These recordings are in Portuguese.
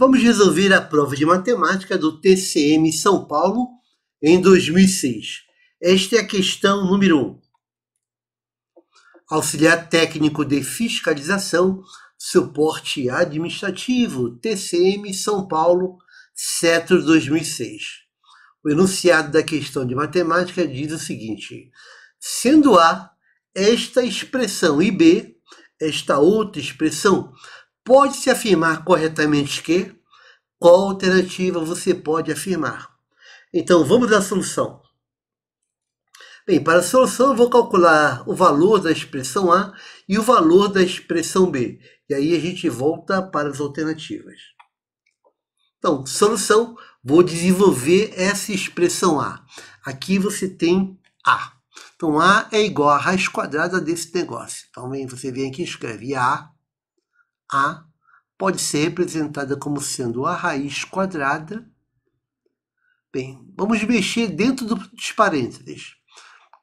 Vamos resolver a prova de matemática do TCM São Paulo em 2006. Esta é a questão número 1. Um. Auxiliar técnico de fiscalização, suporte administrativo, TCM São Paulo, CETRO 2006. O enunciado da questão de matemática diz o seguinte: sendo A esta expressão e B esta outra expressão Pode-se afirmar corretamente que? Qual alternativa você pode afirmar? Então vamos à solução. Bem, para a solução eu vou calcular o valor da expressão A e o valor da expressão B. E aí a gente volta para as alternativas. Então, solução, vou desenvolver essa expressão A. Aqui você tem A. Então, A é igual a raiz quadrada desse negócio. Então, você vem aqui e escreve A a pode ser representada como sendo a raiz quadrada. Bem, vamos mexer dentro dos parênteses.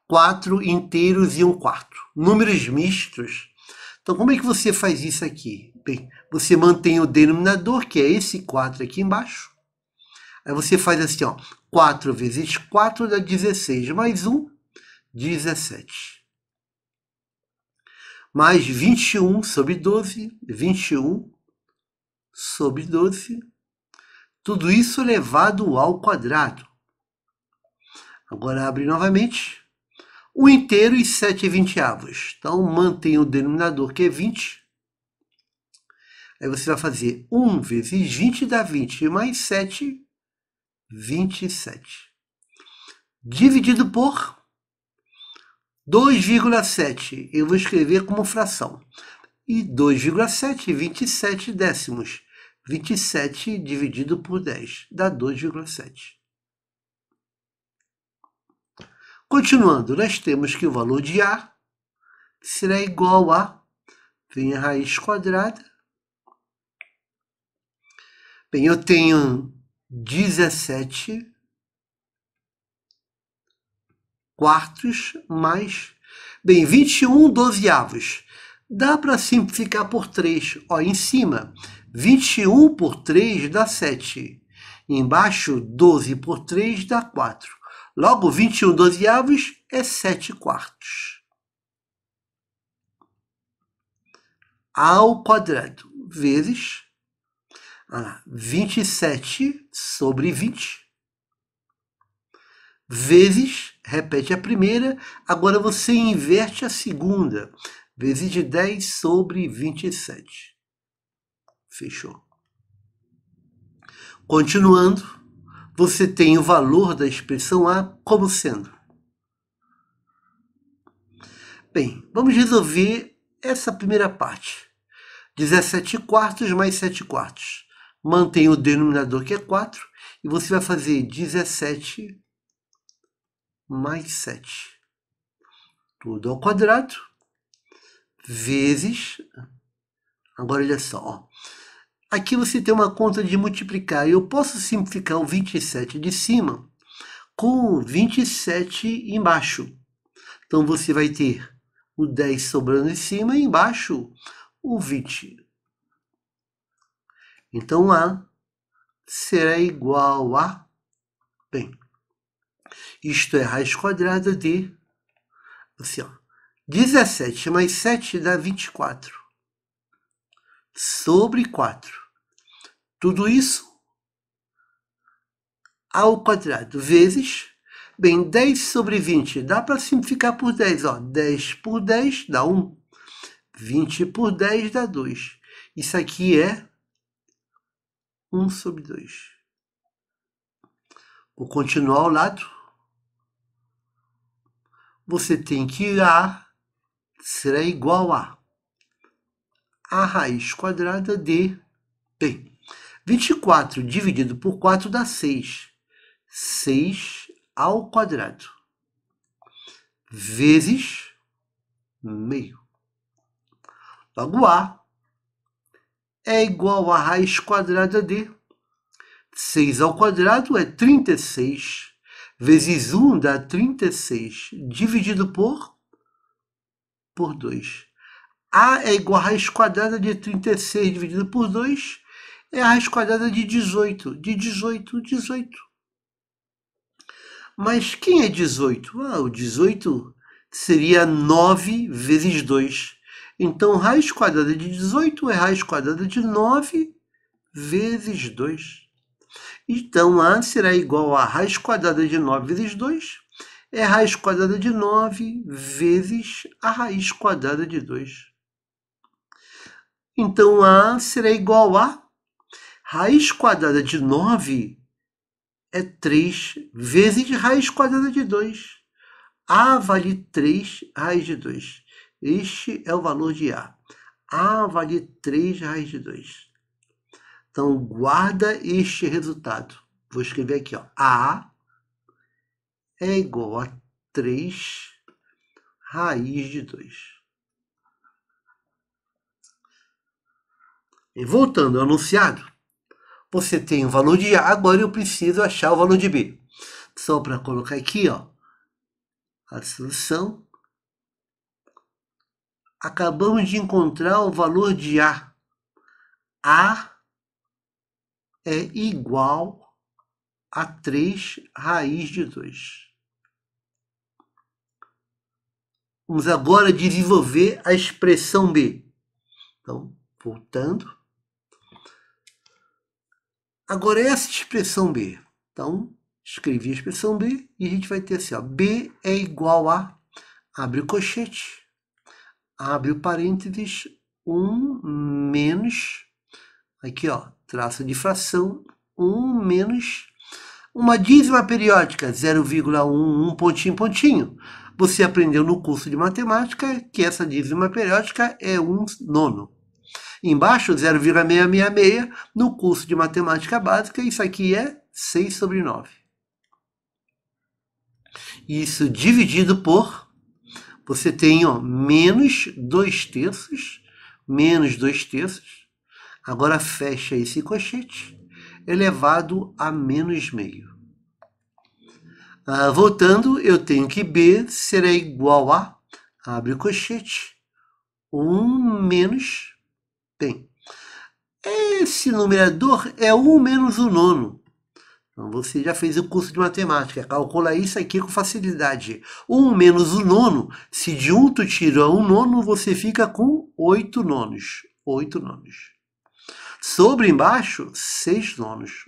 4 inteiros e 1 um quarto. Números mistos. Então, como é que você faz isso aqui? Bem, você mantém o denominador, que é esse 4 aqui embaixo. Aí você faz assim, ó. 4 vezes 4 dá 16, mais 1, 17 mais 21 sobre 12, 21 sobre 12, tudo isso elevado ao quadrado. Agora abre novamente. 1 inteiro e 7 vinteavos. Então mantém o denominador que é 20. Aí você vai fazer 1 vezes 20 dá 20, mais 7, 27. Dividido por 2,7 eu vou escrever como fração. E 2,7, 27 décimos. 27 dividido por 10 dá 2,7. Continuando, nós temos que o valor de A será igual a, vem a raiz quadrada. Bem, eu tenho 17 quartos mais. Bem, 21 dozeavos. Dá para simplificar por 3. Ó, em cima, 21 por 3 dá 7. Embaixo, 12 por 3 dá 4. Logo, 21 dozeavos é 7 quartos. Ao quadrado, vezes ah, 27 sobre 20 vezes, repete a primeira, agora você inverte a segunda, vezes de 10 sobre 27. Fechou. Continuando, você tem o valor da expressão A como sendo. Bem, vamos resolver essa primeira parte. 17 quartos mais 7 quartos. Mantém o denominador que é 4 e você vai fazer 17 mais 7. Tudo ao quadrado, vezes. Agora olha só. Ó. Aqui você tem uma conta de multiplicar. Eu posso simplificar o 27 de cima com 27 embaixo. Então você vai ter o 10 sobrando em cima e embaixo o 20. Então A será igual a. Bem, isto é raiz quadrada de assim, ó, 17 mais 7 dá 24. Sobre 4. Tudo isso ao quadrado vezes. Bem, 10 sobre 20 dá para simplificar por 10. Ó. 10 por 10 dá 1. 20 por 10 dá 2. Isso aqui é 1 sobre 2. Vou continuar ao lado você tem que a será igual a a raiz quadrada de b. 24 dividido por 4 dá 6. 6 ao quadrado. Vezes meio. Logo, A é igual a raiz quadrada de 6 ao quadrado é 36 vezes 1 dá 36, dividido por, por 2. A é igual a raiz quadrada de 36 dividido por 2, é a raiz quadrada de 18. De 18, 18. Mas quem é 18? Ah, o 18 seria 9 vezes 2. Então, raiz quadrada de 18 é raiz quadrada de 9 vezes 2. Então, A será igual a raiz quadrada de 9 vezes 2, é raiz quadrada de 9 vezes a raiz quadrada de 2. Então, A será igual a raiz quadrada de 9 é 3 vezes raiz quadrada de 2. A vale 3 raiz de 2. Este é o valor de A. A vale 3 raiz de 2. Então, guarda este resultado. Vou escrever aqui, ó. A é igual a 3 raiz de 2. E voltando ao anunciado, você tem o valor de A, agora eu preciso achar o valor de B. Só para colocar aqui, ó, a solução. Acabamos de encontrar o valor de A. A é igual a 3 raiz de 2. Vamos agora desenvolver a expressão B. Então, voltando. Agora, essa expressão B. Então, escrevi a expressão B e a gente vai ter assim, ó, B é igual a, abre o cochete, abre o parênteses, 1 um menos, aqui ó, traço de fração, 1 menos uma dízima periódica, 0,1, um pontinho, pontinho. Você aprendeu no curso de matemática que essa dízima periódica é 1 nono. Embaixo, 0,666, no curso de matemática básica, isso aqui é 6 sobre 9. Isso dividido por, você tem ó, menos 2 terços, menos 2 terços, Agora fecha esse cochete elevado a menos meio. Ah, voltando, eu tenho que B será igual a, abre o cochete, 1 um menos, bem, esse numerador é 1 um menos o nono. Então você já fez o curso de matemática, calcula isso aqui com facilidade. 1 um menos o nono, se de 1 um tu tira o um nono, você fica com 8 nonos. 8 nonos. Sobre embaixo, seis nonos.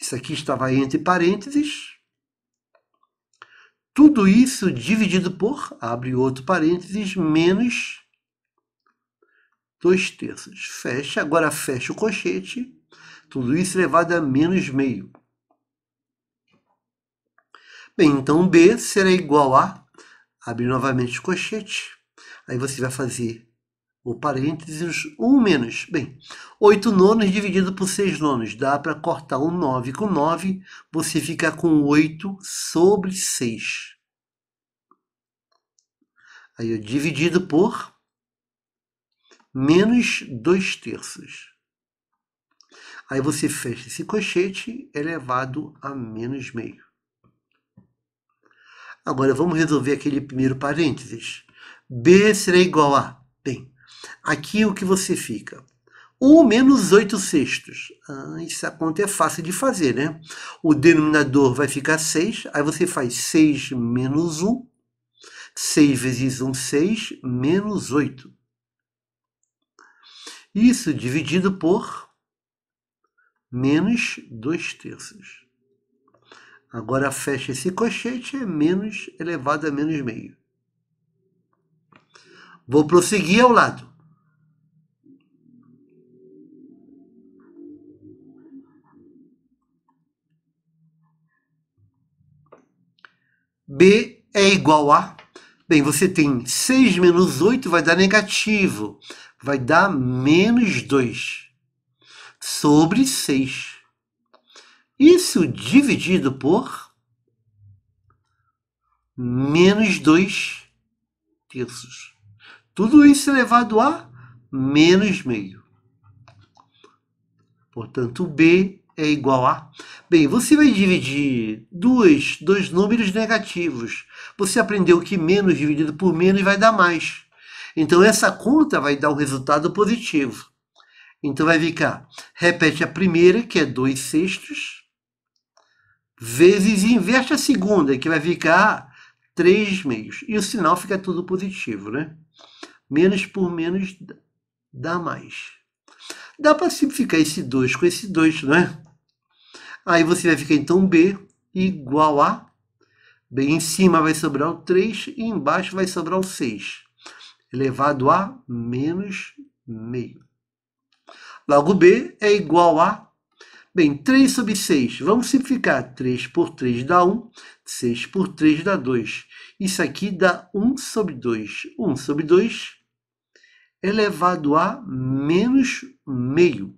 Isso aqui estava entre parênteses. Tudo isso dividido por, abre outro parênteses, menos 2 terços. Fecha, agora fecha o colchete. Tudo isso elevado a menos meio. Bem, então B será igual a, abre novamente o colchete. Aí você vai fazer o parênteses, um menos. Bem, 8 nonos dividido por 6 nonos. Dá para cortar um 9 com 9, você fica com 8 sobre 6. Aí, dividido por menos 2 terços. Aí você fecha esse cochete é elevado a menos meio. Agora vamos resolver aquele primeiro parênteses. B será igual a. Bem, Aqui o que você fica? 1 menos 8 sextos. Ah, essa conta é fácil de fazer, né? O denominador vai ficar 6, aí você faz 6 menos 1. 6 vezes 1, 6, menos 8. Isso dividido por menos 2 terços. Agora fecha esse cochete, é menos elevado a menos meio. Vou prosseguir ao lado. B é igual a... Bem, você tem 6 menos 8 vai dar negativo. Vai dar menos 2 sobre 6. Isso dividido por menos 2 terços. Tudo isso elevado a menos meio. Portanto, B é igual a? Bem, você vai dividir dois, dois números negativos. Você aprendeu que menos dividido por menos vai dar mais. Então, essa conta vai dar o um resultado positivo. Então, vai ficar, repete a primeira, que é 2 sextos, vezes inverte a segunda, que vai ficar 3 meios. E o sinal fica tudo positivo, né? Menos por menos dá mais. Dá para simplificar esse 2 com esse 2, não é? Aí você vai ficar então B igual a. Bem em cima vai sobrar o 3 e embaixo vai sobrar o 6. Elevado a menos meio. Logo B é igual a. Bem, 3 sobre 6. Vamos simplificar. 3 por 3 dá 1. 6 por 3 dá 2. Isso aqui dá 1 sobre 2. 1 sobre 2 elevado a menos meio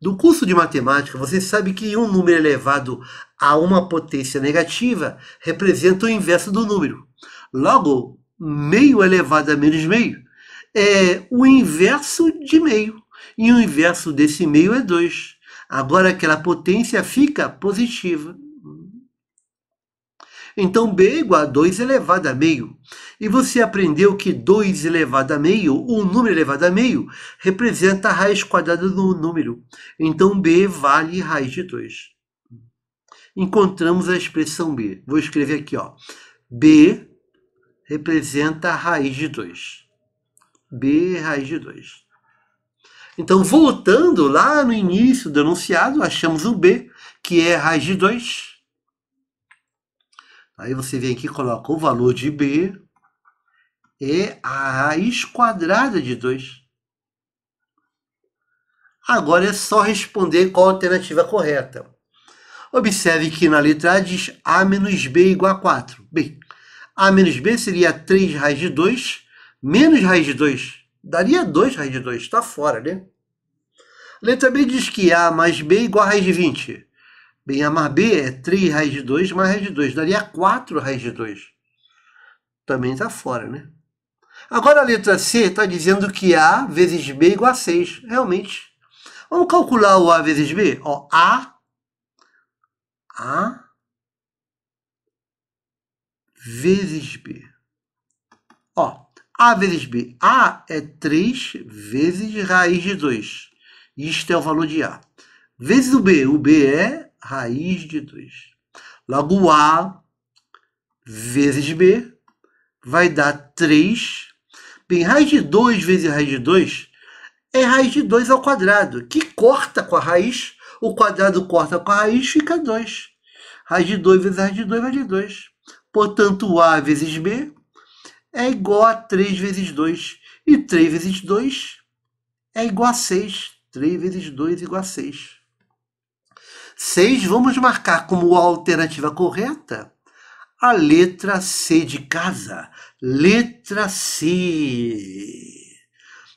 do curso de matemática, você sabe que um número elevado a uma potência negativa representa o inverso do número. Logo, meio elevado a menos meio é o inverso de meio. E o inverso desse meio é 2. Agora aquela potência fica positiva. Então B igual a 2 elevado a meio. E você aprendeu que 2 elevado a meio, um número elevado a meio, representa a raiz quadrada do número. Então B vale raiz de 2. Encontramos a expressão B. Vou escrever aqui, ó. B representa a raiz de 2. B raiz de 2. Então, voltando lá no início do enunciado, achamos o B, que é raiz de 2. Aí você vem aqui e coloca o valor de B e a raiz quadrada de 2. Agora é só responder qual a alternativa correta. Observe que na letra A diz A menos B igual a 4. Bem, A menos B seria 3 raiz de 2 menos raiz de 2. Daria 2 raiz de 2, está fora, né? Letra B diz que A mais B igual a raiz de 20. Bem, a mais B é 3 raiz de 2 mais raiz de 2. Daria 4 raiz de 2. Também está fora, né? Agora a letra C está dizendo que A vezes B é igual a 6. Realmente. Vamos calcular o A vezes B? Ó, A. A vezes B. Ó, A vezes B. A é 3 vezes raiz de 2. Isto é o valor de A. Vezes o B. O B é raiz de 2. Logo, A vezes B vai dar 3. Bem, raiz de 2 vezes raiz de 2 é raiz de 2 ao quadrado, que corta com a raiz. O quadrado corta com a raiz, fica 2. Raiz de 2 vezes raiz de 2 vale 2. Portanto, A vezes B é igual a 3 vezes 2. E 3 vezes 2 é igual a 6. 3 vezes 2 é igual a 6. 6, vamos marcar como alternativa correta a letra C de casa. Letra C.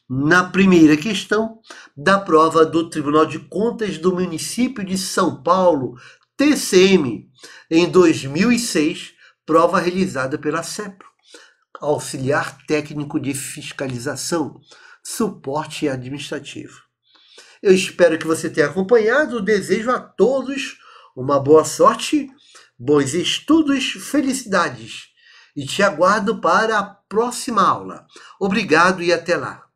Na primeira questão da prova do Tribunal de Contas do município de São Paulo, TCM, em 2006, prova realizada pela CEPRO, Auxiliar Técnico de Fiscalização, Suporte Administrativo. Eu espero que você tenha acompanhado. Desejo a todos uma boa sorte, bons estudos, felicidades. E te aguardo para a próxima aula. Obrigado e até lá.